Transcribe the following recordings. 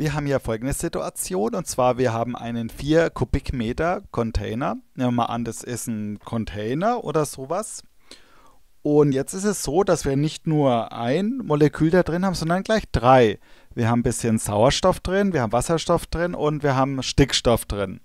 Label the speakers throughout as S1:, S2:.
S1: Wir haben hier folgende Situation und zwar wir haben einen 4 Kubikmeter Container. Nehmen wir mal an, das ist ein Container oder sowas. Und jetzt ist es so, dass wir nicht nur ein Molekül da drin haben, sondern gleich drei. Wir haben ein bisschen Sauerstoff drin, wir haben Wasserstoff drin und wir haben Stickstoff drin.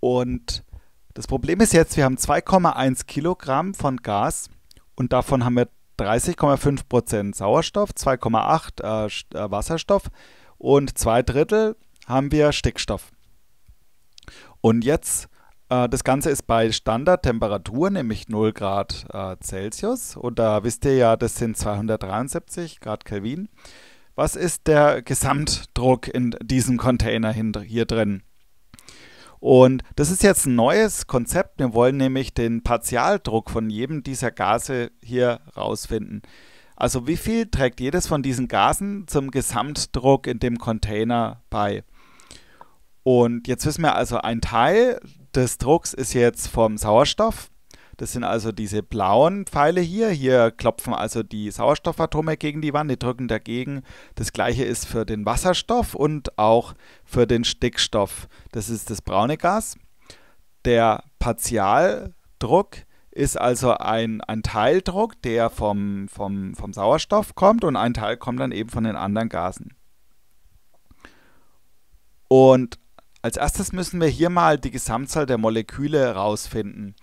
S1: Und das Problem ist jetzt, wir haben 2,1 Kilogramm von Gas und davon haben wir 30,5 Sauerstoff, 2,8 äh, äh, Wasserstoff und zwei Drittel haben wir Stickstoff. Und jetzt, äh, das Ganze ist bei Standardtemperatur, nämlich 0 Grad äh, Celsius. Und da wisst ihr ja, das sind 273 Grad Kelvin. Was ist der Gesamtdruck in diesem Container hier drin? Und das ist jetzt ein neues Konzept. Wir wollen nämlich den Partialdruck von jedem dieser Gase hier rausfinden. Also wie viel trägt jedes von diesen Gasen zum Gesamtdruck in dem Container bei? Und jetzt wissen wir also, ein Teil des Drucks ist jetzt vom Sauerstoff das sind also diese blauen Pfeile hier. Hier klopfen also die Sauerstoffatome gegen die Wand, die drücken dagegen. Das gleiche ist für den Wasserstoff und auch für den Stickstoff. Das ist das braune Gas. Der Partialdruck ist also ein, ein Teildruck, der vom, vom, vom Sauerstoff kommt und ein Teil kommt dann eben von den anderen Gasen. Und als erstes müssen wir hier mal die Gesamtzahl der Moleküle herausfinden.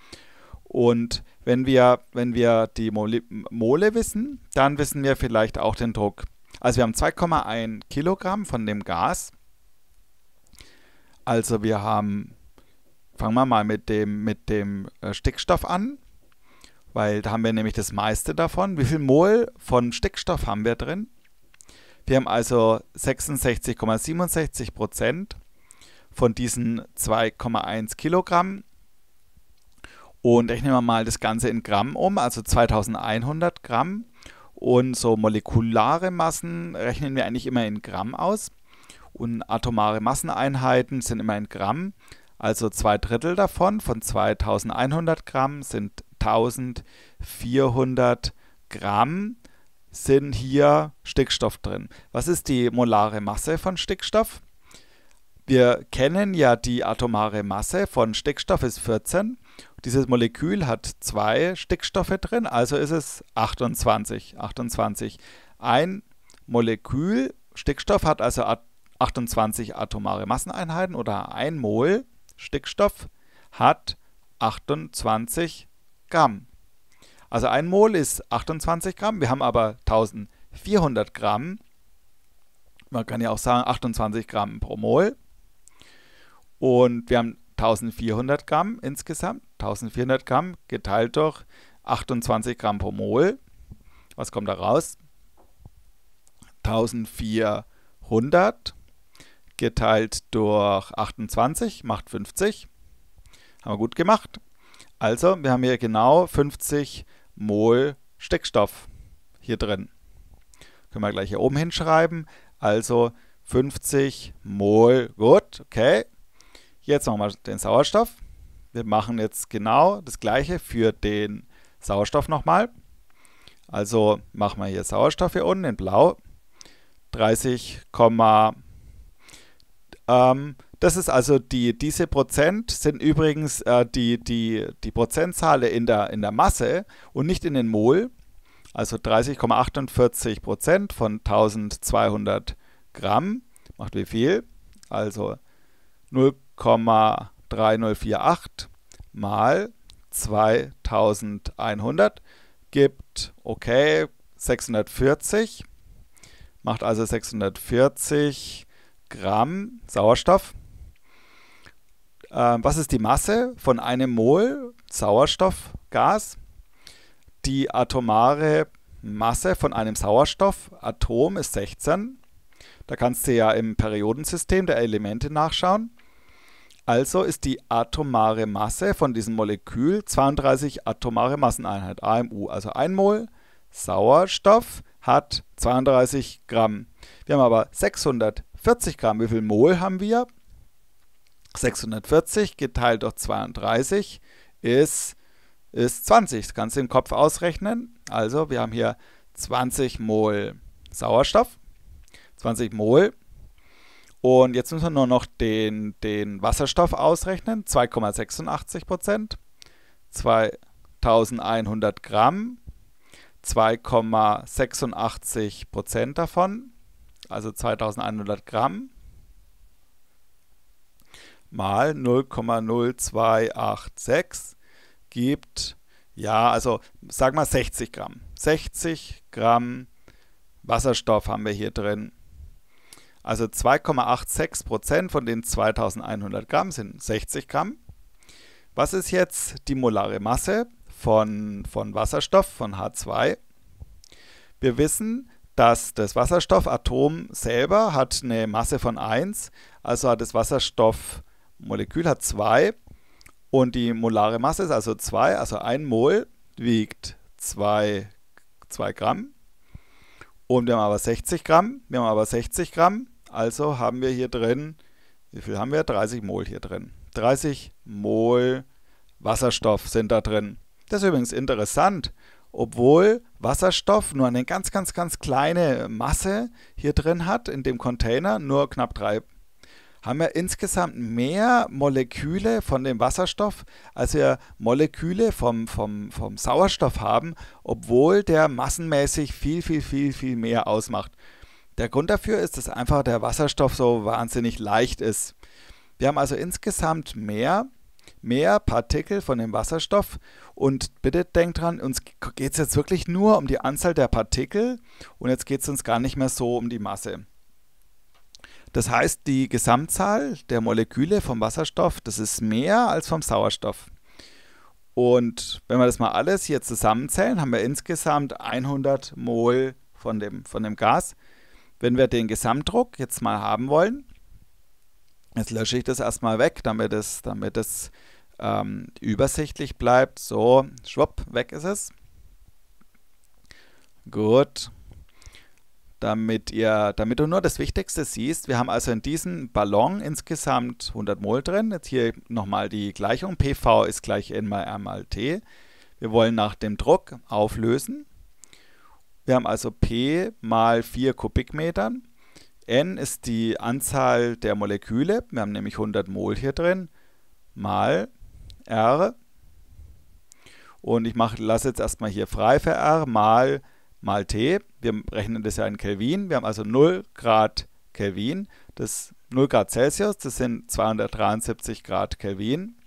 S1: Und wenn wir, wenn wir die Mole, Mole wissen, dann wissen wir vielleicht auch den Druck. Also wir haben 2,1 Kilogramm von dem Gas. Also wir haben, fangen wir mal mit dem, mit dem äh, Stickstoff an, weil da haben wir nämlich das meiste davon. Wie viel Mol von Stickstoff haben wir drin? Wir haben also 66,67 Prozent von diesen 2,1 Kilogramm und rechnen wir mal das Ganze in Gramm um, also 2100 Gramm. Und so molekulare Massen rechnen wir eigentlich immer in Gramm aus. Und atomare Masseneinheiten sind immer in Gramm. Also zwei Drittel davon, von 2100 Gramm, sind 1400 Gramm sind hier Stickstoff drin. Was ist die molare Masse von Stickstoff? Wir kennen ja die atomare Masse von Stickstoff ist 14 dieses Molekül hat zwei Stickstoffe drin, also ist es 28. 28. Ein Molekül Stickstoff hat also 28 atomare Masseneinheiten oder ein Mol Stickstoff hat 28 Gramm. Also ein Mol ist 28 Gramm, wir haben aber 1400 Gramm. Man kann ja auch sagen 28 Gramm pro Mol. Und wir haben 1400 Gramm insgesamt. 1400 Gramm geteilt durch 28 Gramm pro Mol. Was kommt da raus? 1400 geteilt durch 28 macht 50. Haben wir gut gemacht. Also, wir haben hier genau 50 Mol Stickstoff hier drin. Können wir gleich hier oben hinschreiben. Also 50 Mol, gut, okay, Jetzt machen wir den Sauerstoff. Wir machen jetzt genau das gleiche für den Sauerstoff nochmal. Also machen wir hier Sauerstoff hier unten in blau. 30, ähm, das ist also die, diese Prozent sind übrigens äh, die, die, die Prozentzahlen in der, in der Masse und nicht in den Mol. Also 30,48 Prozent von 1200 Gramm macht wie viel? Also 0,48. 0,3048 mal 2100 gibt, okay, 640, macht also 640 Gramm Sauerstoff. Ähm, was ist die Masse von einem Mol Sauerstoffgas? Die atomare Masse von einem Sauerstoffatom ist 16. Da kannst du ja im Periodensystem der Elemente nachschauen. Also ist die atomare Masse von diesem Molekül 32 atomare Masseneinheit, AMU. Also ein Mol Sauerstoff hat 32 Gramm. Wir haben aber 640 Gramm. Wie viel Mol haben wir? 640 geteilt durch 32 ist, ist 20. Das kannst du im Kopf ausrechnen. Also wir haben hier 20 Mol Sauerstoff, 20 Mol und jetzt müssen wir nur noch den, den Wasserstoff ausrechnen. 2,86 Prozent, 2100 Gramm, 2,86 Prozent davon, also 2100 Gramm, mal 0,0286 gibt, ja, also sagen wir 60 Gramm. 60 Gramm Wasserstoff haben wir hier drin. Also 2,86 Prozent von den 2100 Gramm sind 60 Gramm. Was ist jetzt die molare Masse von, von Wasserstoff, von H2? Wir wissen, dass das Wasserstoffatom selber hat eine Masse von 1, also hat das Wasserstoffmolekül hat 2 und die molare Masse ist also 2, also 1 Mol wiegt 2, 2 Gramm und wir haben aber 60 Gramm, wir haben aber 60 Gramm also haben wir hier drin, wie viel haben wir? 30 Mol hier drin. 30 Mol Wasserstoff sind da drin. Das ist übrigens interessant, obwohl Wasserstoff nur eine ganz, ganz, ganz kleine Masse hier drin hat, in dem Container, nur knapp drei haben wir insgesamt mehr Moleküle von dem Wasserstoff, als wir Moleküle vom, vom, vom Sauerstoff haben, obwohl der massenmäßig viel, viel, viel, viel mehr ausmacht. Der Grund dafür ist, dass einfach der Wasserstoff so wahnsinnig leicht ist. Wir haben also insgesamt mehr, mehr Partikel von dem Wasserstoff. Und bitte denkt dran, uns geht es jetzt wirklich nur um die Anzahl der Partikel und jetzt geht es uns gar nicht mehr so um die Masse. Das heißt, die Gesamtzahl der Moleküle vom Wasserstoff, das ist mehr als vom Sauerstoff. Und wenn wir das mal alles hier zusammenzählen, haben wir insgesamt 100 Mol von dem, von dem Gas wenn wir den Gesamtdruck jetzt mal haben wollen, jetzt lösche ich das erstmal weg, damit es, damit es ähm, übersichtlich bleibt. So, schwupp, weg ist es. Gut. Damit, ihr, damit du nur das Wichtigste siehst, wir haben also in diesem Ballon insgesamt 100 Mol drin. Jetzt hier nochmal die Gleichung. PV ist gleich N mal R mal T. Wir wollen nach dem Druck auflösen. Wir haben also P mal 4 Kubikmetern. N ist die Anzahl der Moleküle, wir haben nämlich 100 Mol hier drin, mal R. Und ich mach, lasse jetzt erstmal hier frei für R, mal, mal T. Wir rechnen das ja in Kelvin. Wir haben also 0 Grad Kelvin, das 0 Grad Celsius, das sind 273 Grad Kelvin.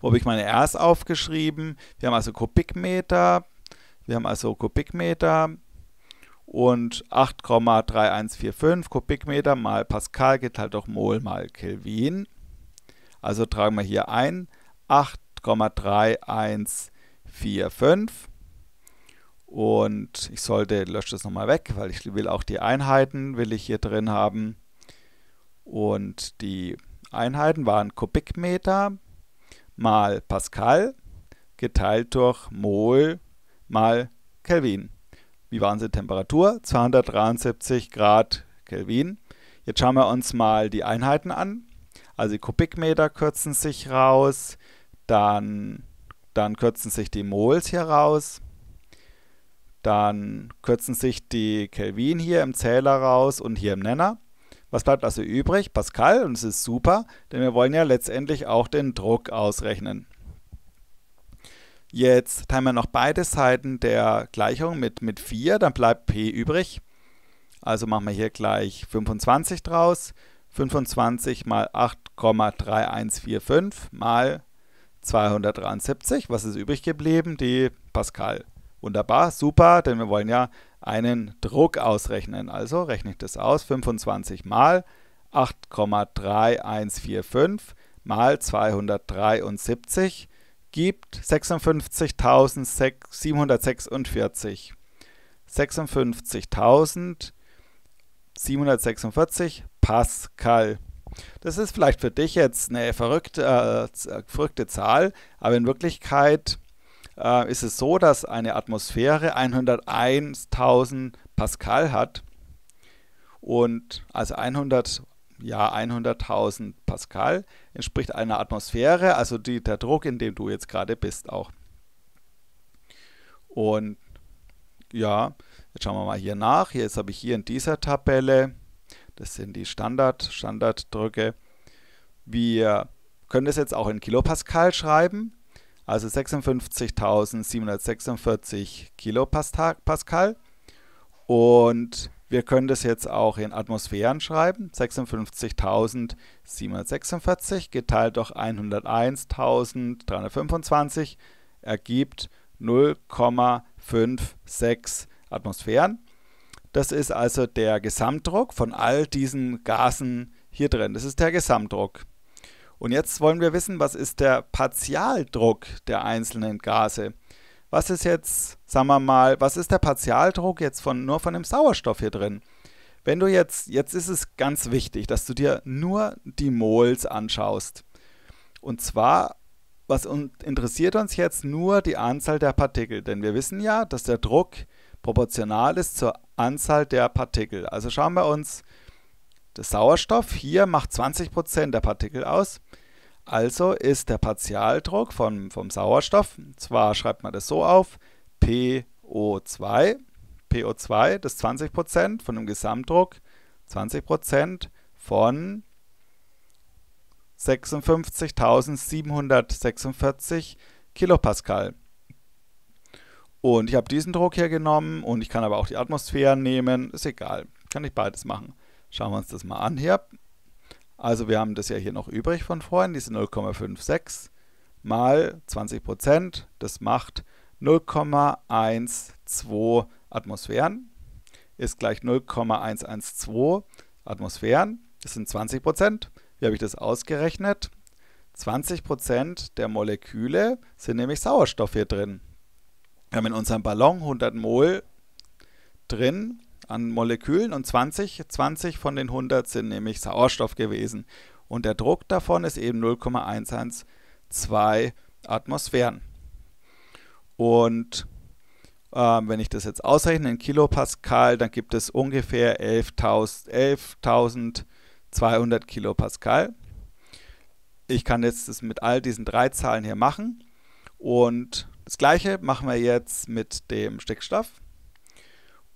S1: Wo habe ich meine Rs aufgeschrieben? Wir haben also Kubikmeter, wir haben also Kubikmeter und 8,3145 Kubikmeter mal Pascal geteilt halt durch Mol mal Kelvin. Also tragen wir hier ein 8,3145 und ich sollte, lösche das nochmal weg, weil ich will auch die Einheiten, will ich hier drin haben. Und die Einheiten waren Kubikmeter mal Pascal geteilt durch Mol mal Kelvin. Wie war unsere Temperatur? 273 Grad Kelvin. Jetzt schauen wir uns mal die Einheiten an. Also die Kubikmeter kürzen sich raus, dann, dann kürzen sich die Mols hier raus, dann kürzen sich die Kelvin hier im Zähler raus und hier im Nenner. Was bleibt also übrig? Pascal, und es ist super, denn wir wollen ja letztendlich auch den Druck ausrechnen. Jetzt teilen wir noch beide Seiten der Gleichung mit, mit 4, dann bleibt p übrig. Also machen wir hier gleich 25 draus. 25 mal 8,3145 mal 273. Was ist übrig geblieben? Die Pascal. Wunderbar, super, denn wir wollen ja einen Druck ausrechnen. Also rechne ich das aus. 25 mal 8,3145 mal 273 gibt 56.746. 56.746 Pascal. Das ist vielleicht für dich jetzt eine verrückte, äh, verrückte Zahl, aber in Wirklichkeit äh, ist es so, dass eine Atmosphäre 101.000 Pascal hat und also 100 ja, 100.000 Pascal entspricht einer Atmosphäre, also die, der Druck, in dem du jetzt gerade bist auch. Und ja, jetzt schauen wir mal hier nach. Jetzt habe ich hier in dieser Tabelle, das sind die Standard, Standarddrücke. Wir können das jetzt auch in Kilopascal schreiben, also 56.746 Kilopascal. Und wir können das jetzt auch in Atmosphären schreiben. 56.746 geteilt durch 101.325 ergibt 0,56 Atmosphären. Das ist also der Gesamtdruck von all diesen Gasen hier drin. Das ist der Gesamtdruck. Und jetzt wollen wir wissen, was ist der Partialdruck der einzelnen Gase? was ist jetzt, sagen wir mal, was ist der Partialdruck jetzt von, nur von dem Sauerstoff hier drin? Wenn du jetzt, jetzt ist es ganz wichtig, dass du dir nur die Mols anschaust. Und zwar, was interessiert uns jetzt nur die Anzahl der Partikel, denn wir wissen ja, dass der Druck proportional ist zur Anzahl der Partikel. Also schauen wir uns, der Sauerstoff hier macht 20% der Partikel aus also ist der Partialdruck von, vom Sauerstoff, zwar schreibt man das so auf, PO2, PO2, das 20% von dem Gesamtdruck, 20% von 56.746 Kilopascal. Und ich habe diesen Druck hier genommen und ich kann aber auch die Atmosphäre nehmen, ist egal, kann ich beides machen. Schauen wir uns das mal an hier. Also wir haben das ja hier noch übrig von vorhin, diese 0,56 mal 20 Prozent, das macht 0,12 Atmosphären, ist gleich 0,112 Atmosphären, das sind 20 Prozent. Wie habe ich das ausgerechnet? 20 Prozent der Moleküle sind nämlich Sauerstoff hier drin. Wir haben in unserem Ballon 100 Mol drin an Molekülen und 20, 20 von den 100 sind nämlich Sauerstoff gewesen. Und der Druck davon ist eben 0,112 Atmosphären. Und äh, wenn ich das jetzt ausrechne in Kilopascal, dann gibt es ungefähr 11.200 Kilopascal. Ich kann jetzt das mit all diesen drei Zahlen hier machen. Und das gleiche machen wir jetzt mit dem Stickstoff.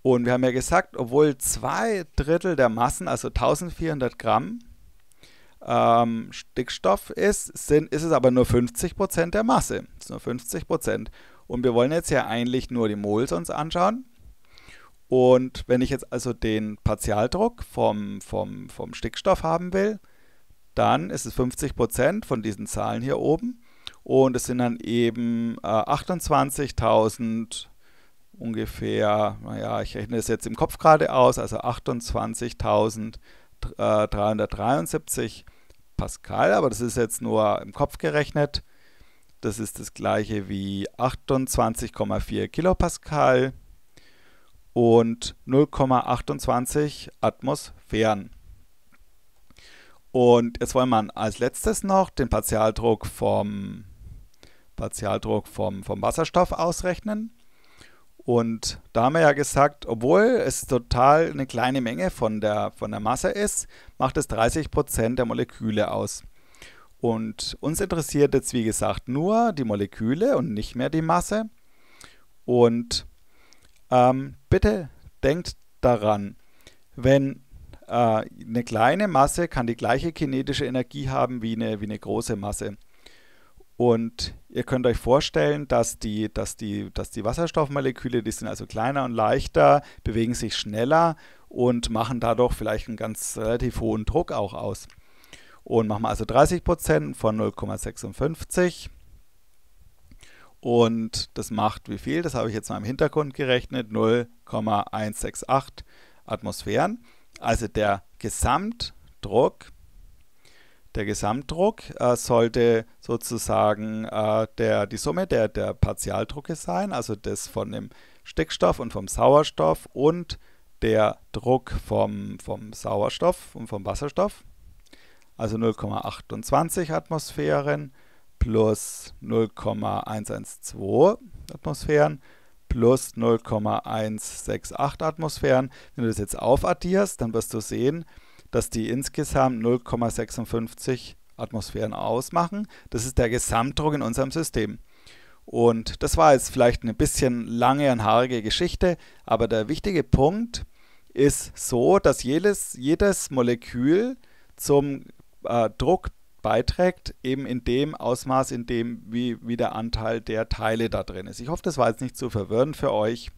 S1: Und wir haben ja gesagt, obwohl zwei Drittel der Massen, also 1400 Gramm ähm, Stickstoff ist, sind, ist es aber nur 50 Prozent der Masse. Das ist nur 50 Prozent. Und wir wollen jetzt ja eigentlich nur die Mols uns anschauen. Und wenn ich jetzt also den Partialdruck vom, vom, vom Stickstoff haben will, dann ist es 50 Prozent von diesen Zahlen hier oben. Und es sind dann eben äh, 28.000 ungefähr, naja, ich rechne es jetzt im Kopf gerade aus, also 28.373 äh, Pascal, aber das ist jetzt nur im Kopf gerechnet. Das ist das gleiche wie 28,4 Kilopascal und 0,28 Atmosphären. Und jetzt wollen wir als letztes noch den Partialdruck vom, Partialdruck vom, vom Wasserstoff ausrechnen. Und da haben wir ja gesagt, obwohl es total eine kleine Menge von der, von der Masse ist, macht es 30% der Moleküle aus. Und uns interessiert jetzt, wie gesagt, nur die Moleküle und nicht mehr die Masse. Und ähm, bitte denkt daran, wenn äh, eine kleine Masse kann die gleiche kinetische Energie haben wie eine, wie eine große Masse. Und ihr könnt euch vorstellen, dass die, dass die, dass die Wasserstoffmoleküle, die sind also kleiner und leichter, bewegen sich schneller und machen dadurch vielleicht einen ganz relativ hohen Druck auch aus. Und machen wir also 30 Prozent von 0,56. Und das macht wie viel? Das habe ich jetzt mal im Hintergrund gerechnet. 0,168 Atmosphären. Also der Gesamtdruck der Gesamtdruck äh, sollte sozusagen äh, der, die Summe der, der Partialdrucke sein, also das von dem Stickstoff und vom Sauerstoff und der Druck vom, vom Sauerstoff und vom Wasserstoff. Also 0,28 Atmosphären plus 0,112 Atmosphären plus 0,168 Atmosphären. Wenn du das jetzt aufaddierst, dann wirst du sehen, dass die insgesamt 0,56 Atmosphären ausmachen. Das ist der Gesamtdruck in unserem System. Und das war jetzt vielleicht eine bisschen lange und haarige Geschichte, aber der wichtige Punkt ist so, dass jedes, jedes Molekül zum äh, Druck beiträgt, eben in dem Ausmaß, in dem wie, wie der Anteil der Teile da drin ist. Ich hoffe, das war jetzt nicht zu verwirrend für euch.